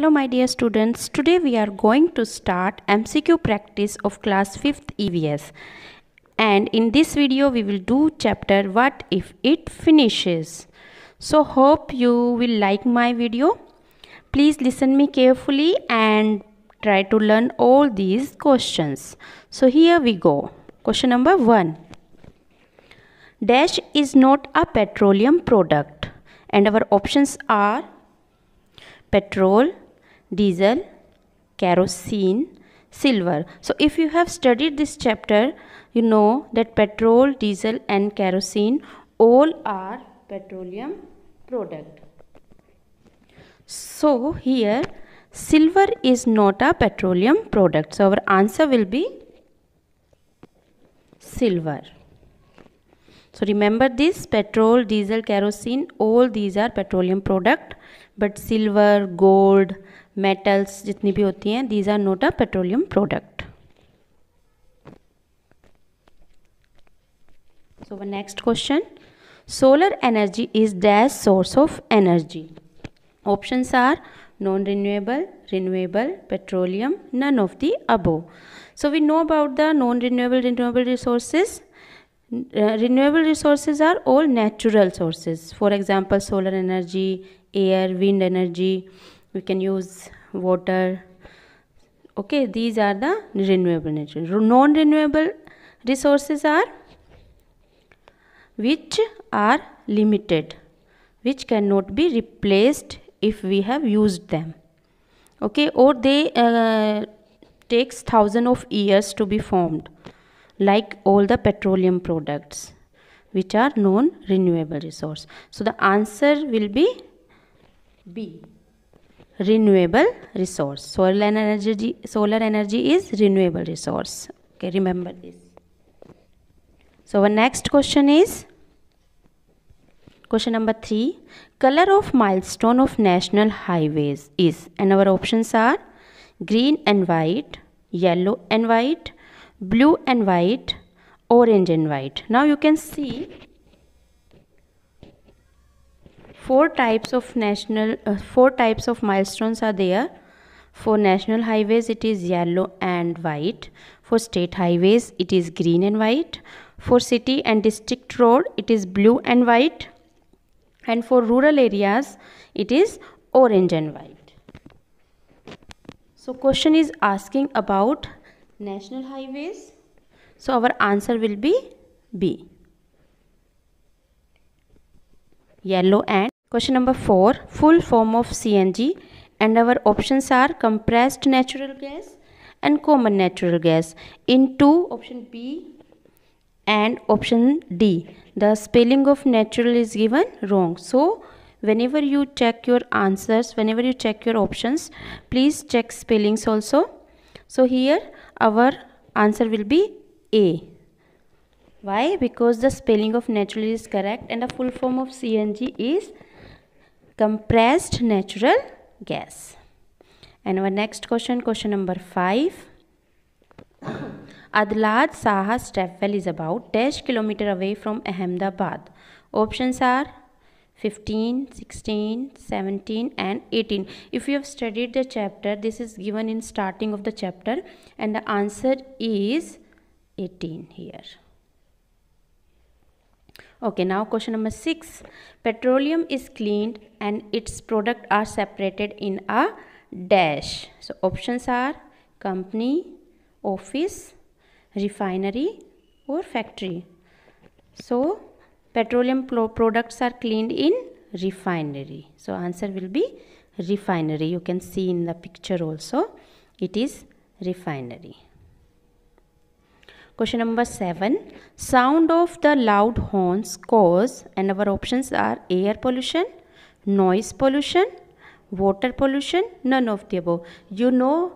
Hello my dear students, today we are going to start MCQ practice of class 5th EVS and in this video we will do chapter what if it finishes. So hope you will like my video. Please listen me carefully and try to learn all these questions. So here we go. Question number 1. Dash is not a petroleum product and our options are petrol, diesel, kerosene, silver. So if you have studied this chapter, you know that petrol, diesel and kerosene all are petroleum product. So here silver is not a petroleum product. So our answer will be silver. So remember this petrol, diesel, kerosene all these are petroleum product but silver, gold, metals जितनी भी होती हैं these are not a petroleum product so व next question solar energy is dash source of energy option are non renewable renewable petroleum none of the above so we know about the non renewable renewable resources renewable resources are all natural sources for example solar energy air wind energy we can use water okay these are the renewable energy. non renewable resources are which are limited which cannot be replaced if we have used them okay or they uh, takes thousand of years to be formed like all the petroleum products which are non renewable resource so the answer will be b renewable resource solar energy solar energy is renewable resource okay remember this so our next question is question number 3 color of milestone of national highways is and our options are green and white yellow and white blue and white orange and white now you can see four types of national uh, four types of milestones are there for national highways it is yellow and white for state highways it is green and white for city and district road it is blue and white and for rural areas it is orange and white so question is asking about national highways so our answer will be b yellow and Question number 4. Full form of CNG and our options are compressed natural gas and common natural gas. In 2 option B and option D. The spelling of natural is given wrong. So whenever you check your answers, whenever you check your options, please check spellings also. So here our answer will be A. Why? Because the spelling of natural is correct and the full form of CNG is compressed natural gas. And our next question, question number 5. Adlad Saha Stepwell is about ten kilometer away from Ahmedabad. Options are 15, 16, 17 and 18. If you have studied the chapter, this is given in starting of the chapter and the answer is 18 here. Okay, now question number 6. Petroleum is cleaned and its product are separated in a dash. So options are company, office, refinery or factory. So petroleum products are cleaned in refinery. So answer will be refinery. You can see in the picture also it is refinery. Question number 7. Sound of the loud horns cause and our options are air pollution, noise pollution, water pollution, none of the above. You know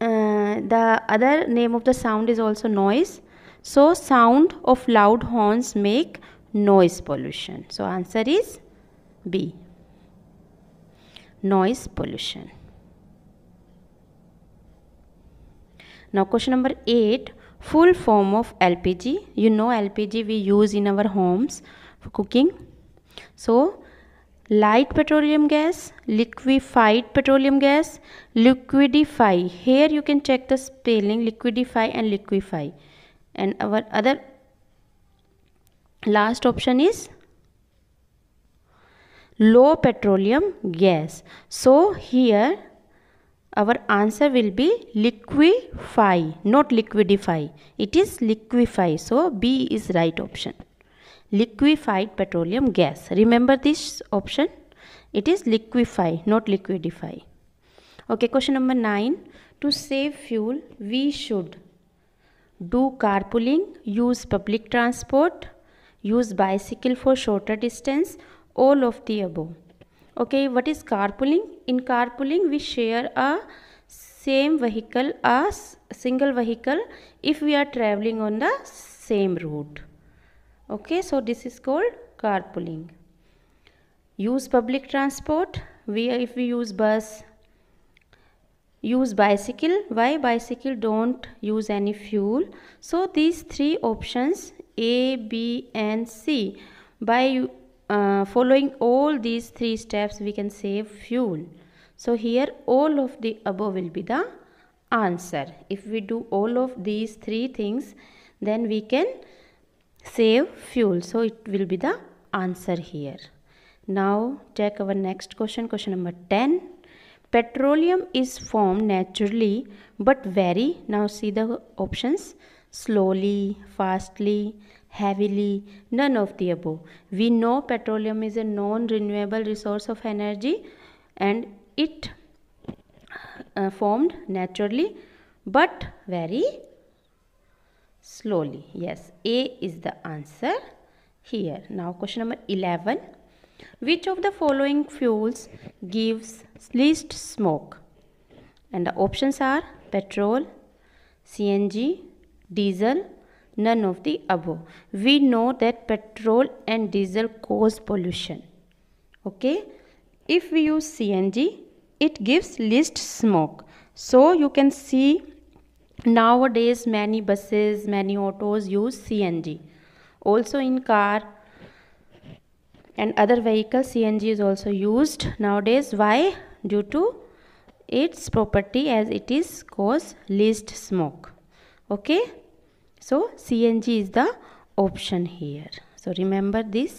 uh, the other name of the sound is also noise. So sound of loud horns make noise pollution. So answer is B. Noise pollution. Now question number 8 full form of LPG you know LPG we use in our homes for cooking so light petroleum gas liquefied petroleum gas liquidify here you can check the spelling liquidify and liquefy and our other last option is low petroleum gas so here our answer will be liquefy not liquidify it is liquefy so b is right option liquefied petroleum gas remember this option it is liquefy not liquidify okay question number 9 to save fuel we should do carpooling use public transport use bicycle for shorter distance all of the above okay what is carpooling in carpooling we share a same vehicle a single vehicle if we are traveling on the same route okay so this is called carpooling use public transport we if we use bus use bicycle why bicycle don't use any fuel so these three options a b and c by uh, following all these three steps we can save fuel so here all of the above will be the answer if we do all of these three things then we can save fuel so it will be the answer here now take our next question question number 10 petroleum is formed naturally but very now see the options slowly, fastly, heavily, none of the above. We know petroleum is a non-renewable resource of energy and it uh, formed naturally but very slowly. Yes, A is the answer here. Now question number 11. Which of the following fuels gives least smoke? And the options are petrol, CNG, diesel, none of the above. We know that petrol and diesel cause pollution. Okay. If we use CNG, it gives least smoke. So you can see nowadays many buses, many autos use CNG. Also in car and other vehicles, CNG is also used nowadays. Why? Due to its property as it is cause least smoke okay so cng is the option here so remember this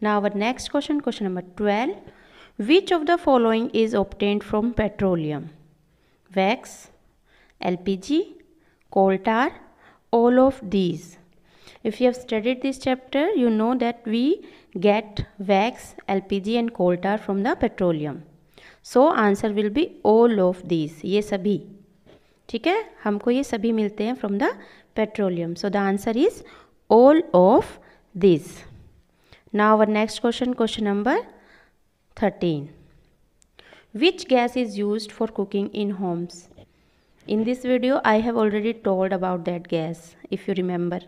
now our next question question number 12 which of the following is obtained from petroleum wax lpg coal tar all of these if you have studied this chapter you know that we get wax lpg and coal tar from the petroleum so answer will be all of these ye sabhi ठीक है हमको ये सभी मिलते हैं from the petroleum so the answer is all of this now our next question question number thirteen which gas is use for cooking in homes in this video I have already told about that gas if you remember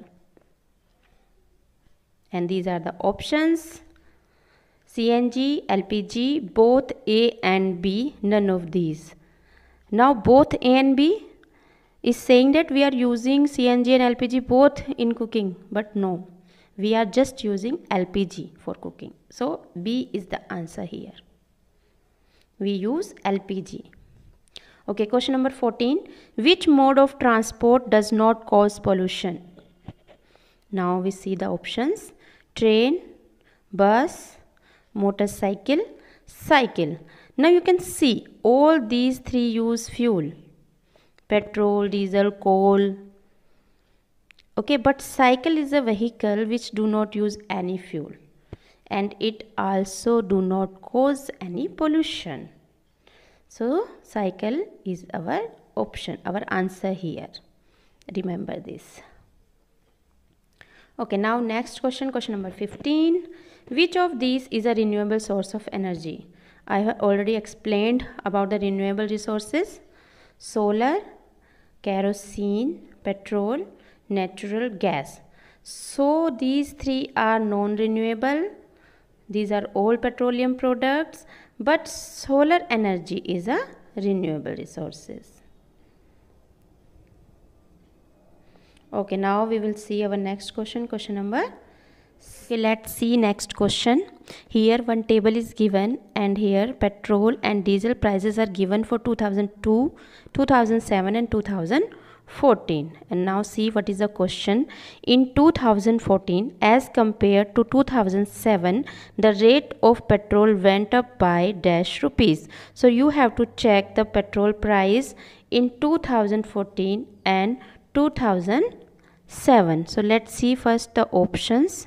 and these are the options C N G L P G both A and B none of these now both A and B is saying that we are using CNG and LPG both in cooking but no we are just using LPG for cooking so B is the answer here we use LPG okay question number 14 which mode of transport does not cause pollution now we see the options train bus motorcycle cycle now you can see all these three use fuel petrol diesel coal okay but cycle is a vehicle which do not use any fuel and it also do not cause any pollution so cycle is our option our answer here remember this okay now next question question number 15 which of these is a renewable source of energy i have already explained about the renewable resources solar kerosene petrol natural gas so these three are non renewable these are all petroleum products but solar energy is a renewable resources okay now we will see our next question question number Okay, let's see next question. Here one table is given and here petrol and diesel prices are given for 2002, 2007 and 2014. And now see what is the question. In 2014 as compared to 2007 the rate of petrol went up by dash rupees. So you have to check the petrol price in 2014 and 2007. So let's see first the options.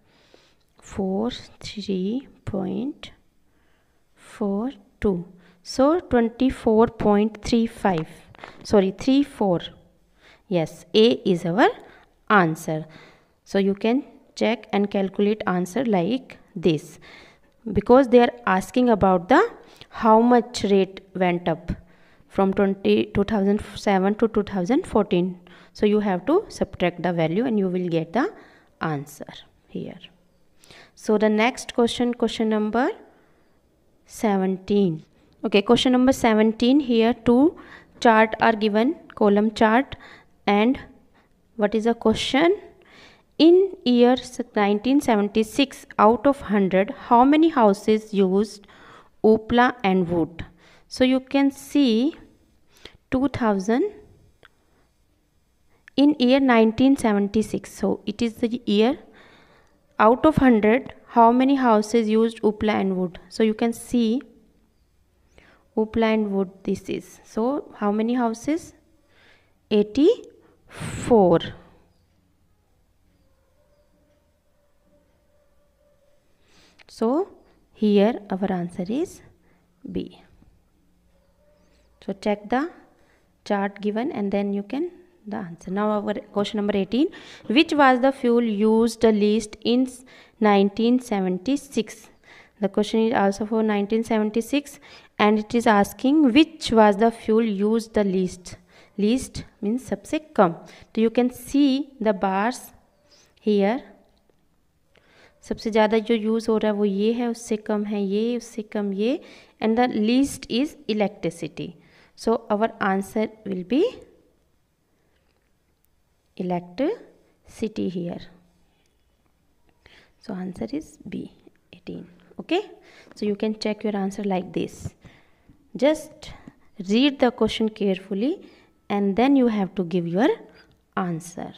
43.42 so 24.35 sorry 34 yes a is our answer so you can check and calculate answer like this because they are asking about the how much rate went up from 20, 2007 to 2014 so you have to subtract the value and you will get the answer here so the next question, question number 17. Okay, question number 17 here two chart are given, column chart and what is the question? In year 1976 out of 100 how many houses used opla and wood? So you can see 2000 in year 1976 so it is the year out of 100 how many houses used upla and wood so you can see upla and wood this is so how many houses 84 so here our answer is b so check the chart given and then you can the answer. Now our question number 18. Which was the fuel used least in 1976? The question is also for 1976 and it is asking which was the fuel used the least. Least means सबसे कम. So you can see the bars here. सबसे ज़्यादा जो use हो रहा है वो ये है उससे कम है ये उससे कम ये and the least is electricity so our answer will be electricity here so answer is b 18 okay so you can check your answer like this just read the question carefully and then you have to give your answer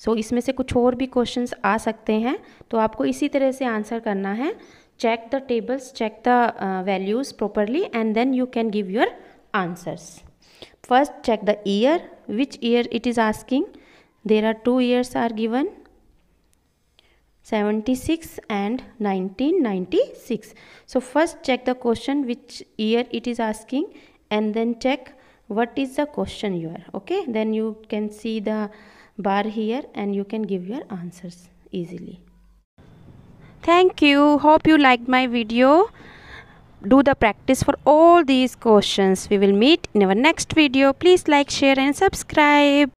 so so, इसमें से कुछ और भी questions आ सकते हैं तो आपको इसी तरह से आंसर करना है check the tables check the uh, values properly and then you can give your answers First check the year, which year it is asking. There are two years are given 76 and 1996. So first check the question which year it is asking and then check what is the question you are. Okay, then you can see the bar here and you can give your answers easily. Thank you. Hope you liked my video do the practice for all these questions. We will meet in our next video. Please like, share and subscribe.